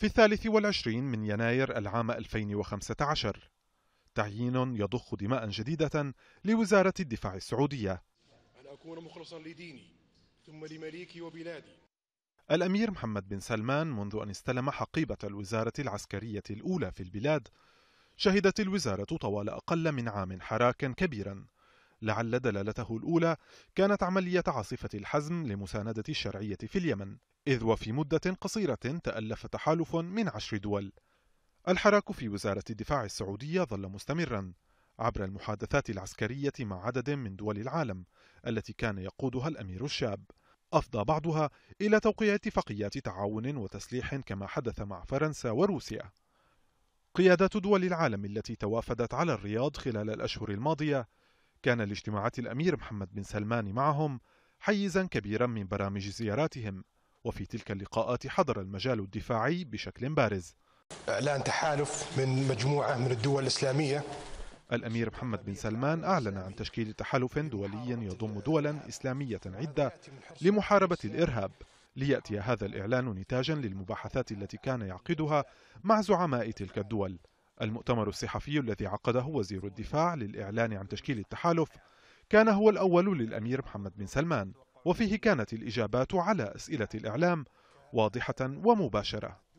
في الثالث والعشرين من يناير العام 2015 تعيين يضخ دماء جديدة لوزارة الدفاع السعودية أن أكون مخلصا لديني ثم لمليكي وبلادي الأمير محمد بن سلمان منذ أن استلم حقيبة الوزارة العسكرية الأولى في البلاد شهدت الوزارة طوال أقل من عام حراكا كبيرا لعل دلالته الأولى كانت عملية عاصفة الحزم لمساندة الشرعية في اليمن إذ وفي مدة قصيرة تألف تحالف من عشر دول الحراك في وزارة الدفاع السعودية ظل مستمرا عبر المحادثات العسكرية مع عدد من دول العالم التي كان يقودها الأمير الشاب أفضى بعضها إلى توقيع اتفاقيات تعاون وتسليح كما حدث مع فرنسا وروسيا قيادات دول العالم التي توافدت على الرياض خلال الأشهر الماضية كان لاجتماعات الأمير محمد بن سلمان معهم حيزا كبيرا من برامج زياراتهم وفي تلك اللقاءات حضر المجال الدفاعي بشكل بارز إعلان تحالف من مجموعة من الدول الإسلامية الأمير محمد بن سلمان أعلن عن تشكيل تحالف دولي يضم دولا إسلامية عدة لمحاربة الإرهاب ليأتي هذا الإعلان نتاجا للمباحثات التي كان يعقدها مع زعماء تلك الدول المؤتمر الصحفي الذي عقده وزير الدفاع للإعلان عن تشكيل التحالف كان هو الأول للأمير محمد بن سلمان وفيه كانت الإجابات على أسئلة الإعلام واضحة ومباشرة